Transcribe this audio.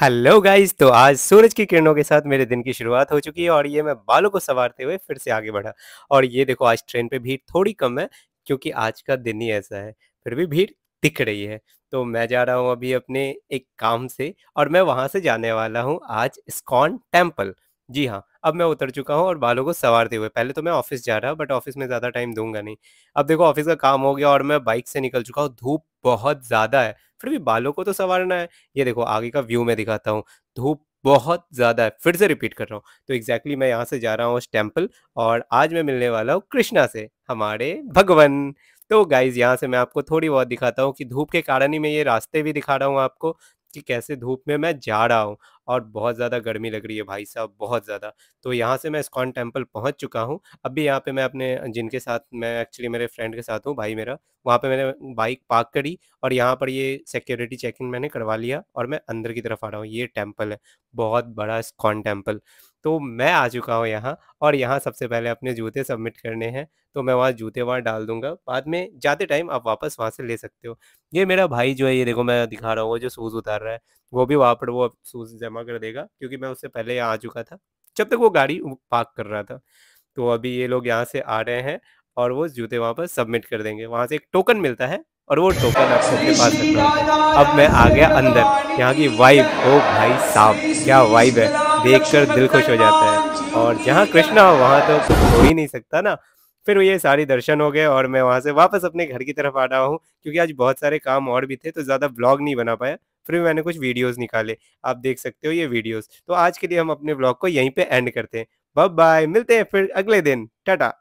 hello guys तो आज सूरज की किरणों के साथ मेरे दिन की शुरुआत हो चुकी है और ये मैं बालों को संवारते हुए फिर से आगे बढ़ा और ये देखो आज ट्रेन पे भीड़ थोड़ी कम है क्योंकि आज का दिन ही ऐसा है फिर भी भीड़ दिख रही है तो मैं जा रहा हूँ अभी अपने एक काम से और मैं वहाँ से जाने वाला हूँ आज स्कॉन टेम्पल जी हाँ अब मैं उतर चुका हूँ और बालों को संवारते हुए पहले तो मैं ऑफिस जा रहा हूँ बट ऑफिस में ज़्यादा टाइम दूंगा नहीं अब देखो ऑफिस का काम हो गया और मैं बाइक से निकल चुका हूँ धूप बहुत ज़्यादा है फिर भी बालों को तो संवारना है ये देखो आगे का व्यू मैं दिखाता हूँ धूप बहुत ज़्यादा है फिर से रिपीट कर रहा हूँ तो एग्जैक्टली exactly मैं यहाँ से जा रहा हूँ उस टेम्पल और आज मैं मिलने वाला हूँ कृष्णा से हमारे भगवान तो गाइज यहाँ से मैं आपको थोड़ी बहुत दिखाता हूँ कि धूप के कारण ही मैं ये रास्ते भी दिखा रहा हूँ आपको कि कैसे धूप में मैं जा रहा हूँ और बहुत ज़्यादा गर्मी लग रही है भाई साहब बहुत ज़्यादा तो यहाँ से मैं इस्कॉन टेम्पल पहुँच चुका हूँ अभी यहाँ पे मैं अपने जिनके साथ मैं एक्चुअली मेरे फ्रेंड के साथ हूँ भाई मेरा वहाँ पे मैंने बाइक पार्क करी और यहाँ पर ये सिक्योरिटी चेकिंग मैंने करवा लिया और मैं अंदर की तरफ आ रहा हूँ ये टेम्पल है बहुत बड़ा इस्कॉन टेम्पल तो मैं आ चुका हूँ यहाँ और यहाँ सबसे पहले अपने जूते सबमिट करने हैं तो मैं वहाँ जूते वहाँ डाल दूंगा बाद में जाते टाइम आप वापस वहाँ से ले सकते हो ये मेरा भाई जो है ये देखो मैं दिखा रहा हूँ वो जो शूज़ उतार रहा है वो भी वहाँ पर वो शूज़ जमा कर देगा क्योंकि मैं उससे पहले यहाँ आ चुका था जब तक वो गाड़ी पार्क कर रहा था तो अभी ये लोग यहाँ से आ रहे हैं और वो जूते वहाँ पर सबमिट कर देंगे वहाँ से एक टोकन मिलता है और वो टोकन आप सबके पास अब मैं आ गया अंदर यहाँ की वाइब ओ भाई साहब क्या वाइब है देखकर दिल खुश हो जाता है और जहाँ कृष्णा वहाँ तो हो ही नहीं सकता ना फिर ये सारे दर्शन हो गए और मैं वहाँ से वापस अपने घर की तरफ आ रहा हूँ क्योंकि आज बहुत सारे काम और भी थे तो ज़्यादा ब्लॉग नहीं बना पाया फिर मैंने कुछ वीडियोज निकाले आप देख सकते हो ये वीडियोज तो आज के लिए हम अपने ब्लॉग को यहीं पे एंड करते हैं बाय बाय मिलते हैं फिर अगले दिन टाटा